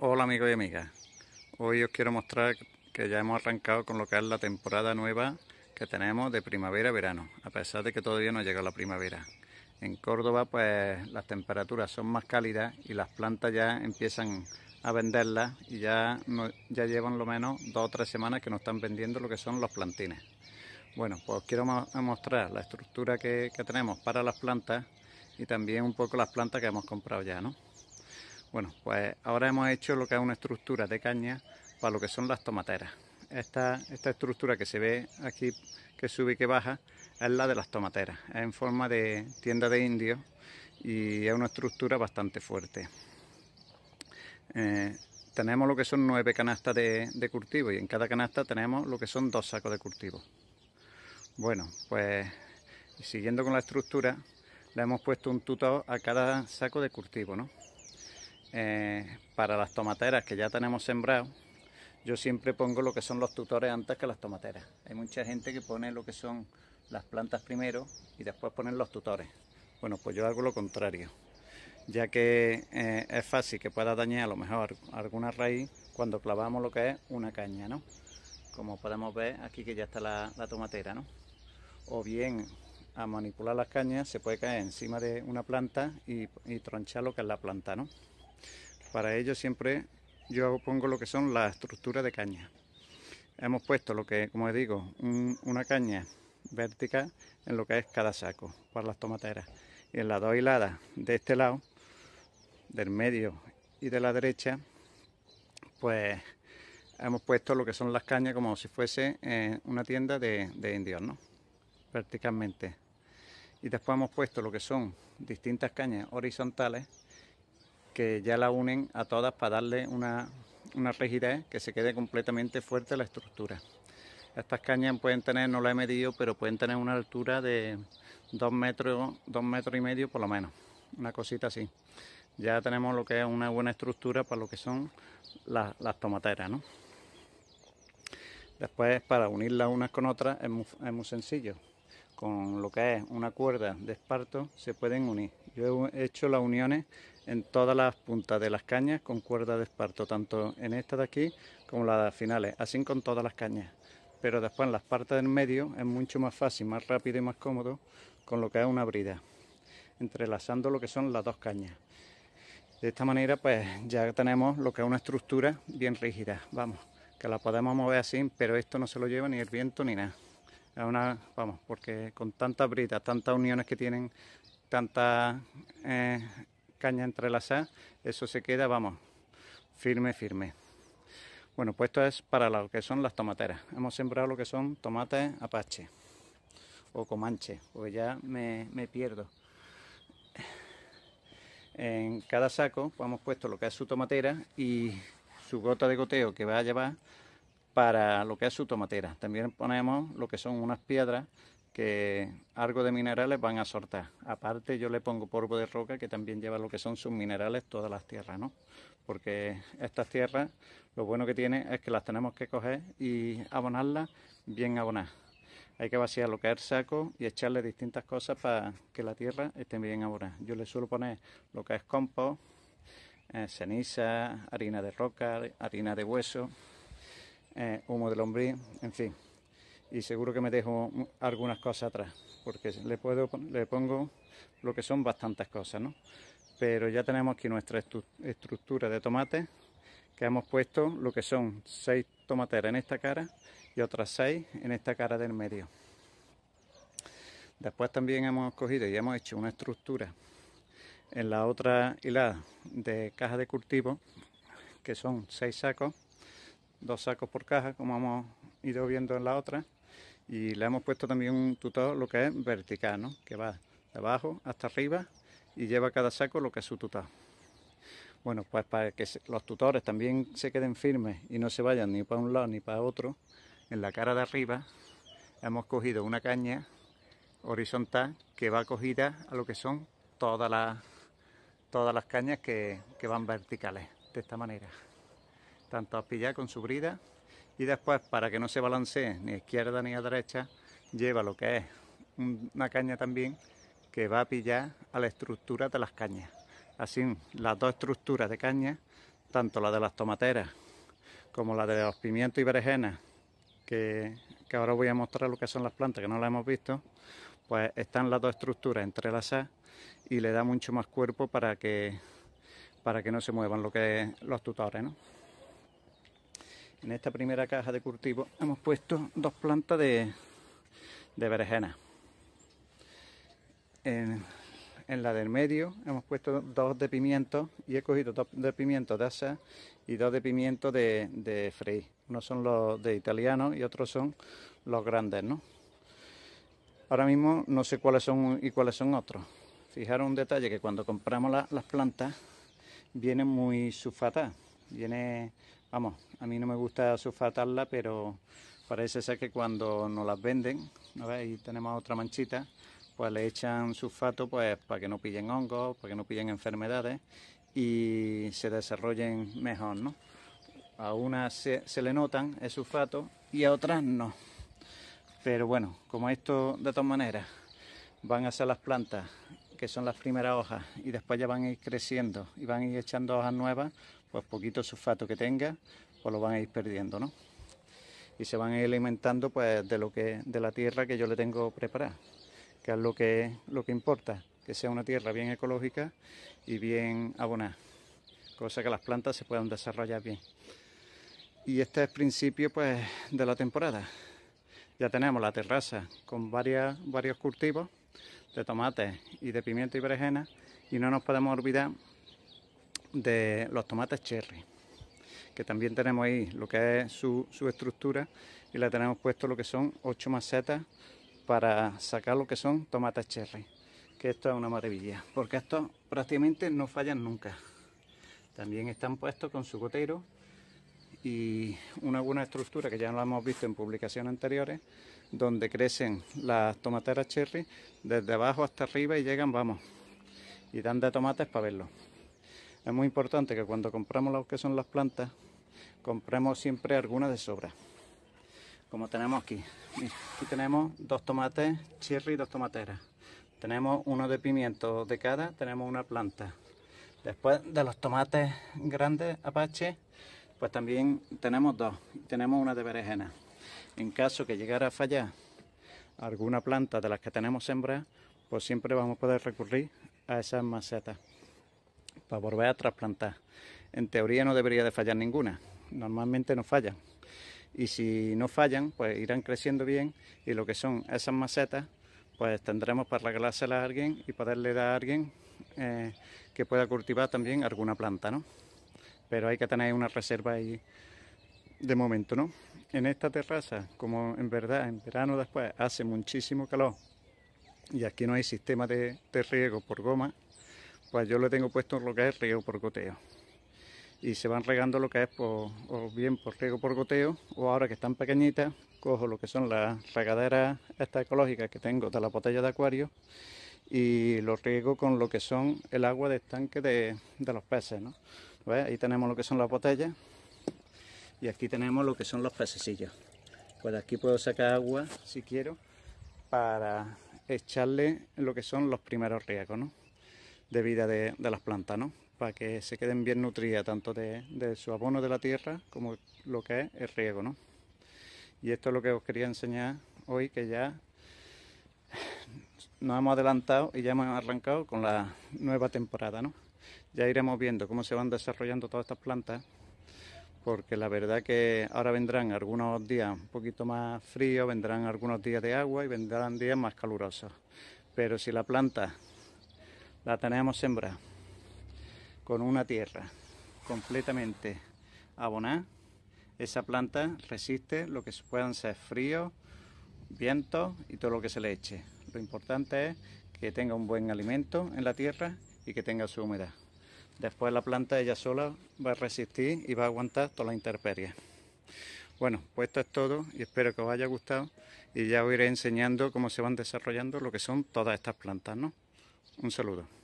Hola amigos y amigas, hoy os quiero mostrar que ya hemos arrancado con lo que es la temporada nueva que tenemos de primavera-verano, a pesar de que todavía no ha llegado la primavera. En Córdoba pues las temperaturas son más cálidas y las plantas ya empiezan a venderlas y ya, ya llevan lo menos dos o tres semanas que nos están vendiendo lo que son los plantines. Bueno, pues os quiero mostrar la estructura que tenemos para las plantas y también un poco las plantas que hemos comprado ya, ¿no? Bueno, pues ahora hemos hecho lo que es una estructura de caña para lo que son las tomateras. Esta, estructura que se ve aquí, que sube y que baja, es la de las tomateras. Es en forma de tienda de indios y es una estructura bastante fuerte. Eh, tenemos lo que son nueve canastas de, cultivo y en cada canasta tenemos lo que son dos sacos de cultivo. Bueno, pues siguiendo con la estructura, le hemos puesto un tuto a cada saco de cultivo, ¿no? Eh, para las tomateras que ya tenemos sembrado, yo siempre pongo lo que son los tutores antes que las tomateras. Hay mucha gente que pone lo que son las plantas primero y después ponen los tutores. Bueno, pues yo hago lo contrario, ya que eh, es fácil que pueda dañar a lo mejor alguna raíz cuando clavamos lo que es una caña, ¿no? Como podemos ver aquí que ya está la, tomatera, ¿no? O bien a manipular las cañas se puede caer encima de una planta y, y tronchar lo que es la planta, ¿no? Para ello siempre yo pongo lo que son las estructuras de caña. Hemos puesto lo que, como digo, una caña vertical en lo que es cada saco para las tomateras. Y en las dos hiladas de este lado, del medio y de la derecha, pues hemos puesto lo que son las cañas como si fuese eh, una tienda de, de indios, ¿no? Verticalmente. Y después hemos puesto lo que son distintas cañas horizontales que ya la unen a todas para darle una, rigidez que se quede completamente fuerte la estructura. Estas cañas pueden tener, no la he medido, pero pueden tener una altura de dos metros, dos metros y medio por lo menos, una cosita así. Ya tenemos lo que es una buena estructura para lo que son las, tomateras, Después, para unirlas unas con otras es muy, es muy, sencillo. Con lo que es una cuerda de esparto se pueden unir. Yo he hecho las uniones en todas las puntas de las cañas con cuerda de esparto, tanto en esta de aquí como las finales, así con todas las cañas. Pero después en las partes del medio es mucho más fácil, más rápido y más cómodo con lo que es una brida, entrelazando lo que son las dos cañas. De esta manera pues ya tenemos lo que es una estructura bien rígida, vamos, que la podemos mover así, pero esto no se lo lleva ni el viento ni nada. Es una, vamos, porque con tantas bridas, tantas uniones que tienen, tantas eh, caña entrelazada eso se queda, vamos, firme, firme. Bueno, pues esto es para lo que son las tomateras. Hemos sembrado lo que son tomates apache o comanche, porque ya me, pierdo. En cada saco pues hemos puesto lo que es su tomatera y su gota de goteo que va a llevar para lo que es su tomatera. También ponemos lo que son unas piedras que algo de minerales van a soltar. Aparte yo le pongo polvo de roca que también lleva lo que son sus minerales todas las tierras, ¿no? Porque estas tierras lo bueno que tiene es que las tenemos que coger y abonarlas bien abonadas. Hay que vaciar lo que saco y echarle distintas cosas para que la tierra esté bien abonada. Yo le suelo poner lo que es compost, eh, ceniza, harina de roca, harina de hueso, eh, humo de lombriz, en fin y seguro que me dejo algunas cosas atrás, porque le, puedo, le pongo lo que son bastantes cosas, ¿no? Pero ya tenemos aquí nuestra estructura de tomate que hemos puesto lo que son seis tomateras en esta cara y otras seis en esta cara del medio. Después también hemos cogido y hemos hecho una estructura en la otra hilada de caja de cultivo, que son seis sacos, dos sacos por caja, como hemos ido viendo en la otra y le hemos puesto también un tutor lo que es vertical, ¿no? que va de abajo hasta arriba y lleva cada saco lo que es su tutor. Bueno, pues para que los tutores también se queden firmes y no se vayan ni para un lado ni para otro, en la cara de arriba hemos cogido una caña horizontal que va cogida a lo que son todas las, todas las cañas que, que van verticales, de esta manera. Tanto a pillar con su brida y después para que no se balancee ni a izquierda ni a derecha lleva lo que es una caña también que va a pillar a la estructura de las cañas. Así las dos estructuras de caña, tanto la de las tomateras como la de los pimientos y berenjenas, que, que ahora voy a mostrar lo que son las plantas que no las hemos visto, pues están las dos estructuras entrelazadas y le da mucho más cuerpo para que, para que no se muevan lo que los tutores. En esta primera caja de cultivo hemos puesto dos plantas de, de berenjena. En, la del medio hemos puesto dos de pimiento y he cogido dos de pimiento de asa y dos de pimiento de, de freír. Unos son los de italiano y otros son los grandes, Ahora mismo no sé cuáles son y cuáles son otros. Fijaros un detalle que cuando compramos las plantas vienen muy sulfatadas Viene, vamos, a mí no me gusta sulfatarla, pero parece ser que cuando nos las venden, y tenemos otra manchita, pues le echan sulfato pues para que no pillen hongos, para que no pillen enfermedades y se desarrollen mejor, ¿no? A unas se, se le notan el sulfato y a otras no. Pero bueno, como esto de todas maneras van a ser las plantas que son las primeras hojas y después ya van a ir creciendo y van a ir echando hojas nuevas, pues poquito sulfato que tenga, pues lo van a ir perdiendo, ¿no? Y se van a ir alimentando pues de lo que, de la tierra que yo le tengo preparada, que es lo que, lo que importa, que sea una tierra bien ecológica y bien abonada, cosa que las plantas se puedan desarrollar bien. Y este es principio pues de la temporada. Ya tenemos la terraza con varias, varios cultivos de tomates y de pimiento y berenjena y no nos podemos olvidar de los tomates cherry, que también tenemos ahí lo que es su, estructura y le tenemos puesto lo que son ocho macetas para sacar lo que son tomates cherry, que esto es una maravilla, porque estos prácticamente no fallan nunca. También están puestos con su gotero y una buena estructura que ya lo hemos visto en publicaciones anteriores, donde crecen las tomateras cherry desde abajo hasta arriba y llegan, vamos, y dan de tomates para verlo. Es muy importante que cuando compramos lo que son las plantas, compremos siempre algunas de sobra. Como tenemos aquí. aquí tenemos dos tomates chirri y dos tomateras. Tenemos uno de pimiento de cada, tenemos una planta. Después de los tomates grandes apache, pues también tenemos dos. Tenemos una de berenjena. En caso que llegara a fallar alguna planta de las que tenemos hembra, pues siempre vamos a poder recurrir a esas macetas para volver a trasplantar. En teoría no debería de fallar ninguna, normalmente no fallan. Y si no fallan, pues irán creciendo bien y lo que son esas macetas, pues tendremos para regalárselas a alguien y poderle dar a alguien eh, que pueda cultivar también alguna planta, ¿no? Pero hay que tener una reserva ahí de momento, ¿no? En esta terraza, como en verdad en verano después hace muchísimo calor y aquí no hay sistema de riego por goma, pues yo le tengo puesto lo que es riego por goteo. Y se van regando lo que es por, o bien por riego por goteo, o ahora que están pequeñitas, cojo lo que son las regaderas estas ecológicas que tengo de la botella de acuario y lo riego con lo que son el agua de estanque de, los peces. ¿no? Ahí tenemos lo que son las botellas y aquí tenemos lo que son los pececillos. Pues aquí puedo sacar agua si quiero para echarle lo que son los primeros riegos. ¿no? de vida de, las plantas, ¿no? Para que se queden bien nutridas, tanto de, de, su abono de la tierra como lo que es el riego, ¿no? Y esto es lo que os quería enseñar hoy, que ya nos hemos adelantado y ya hemos arrancado con la nueva temporada, ¿no? Ya iremos viendo cómo se van desarrollando todas estas plantas, porque la verdad que ahora vendrán algunos días un poquito más fríos, vendrán algunos días de agua y vendrán días más calurosos. Pero si la planta la tenemos sembrada con una tierra completamente abonada. Esa planta resiste lo que puedan ser frío, viento y todo lo que se le eche. Lo importante es que tenga un buen alimento en la tierra y que tenga su humedad. Después la planta ella sola va a resistir y va a aguantar toda la intemperie. Bueno, pues esto es todo y espero que os haya gustado y ya os iré enseñando cómo se van desarrollando lo que son todas estas plantas, ¿no? Un saludo.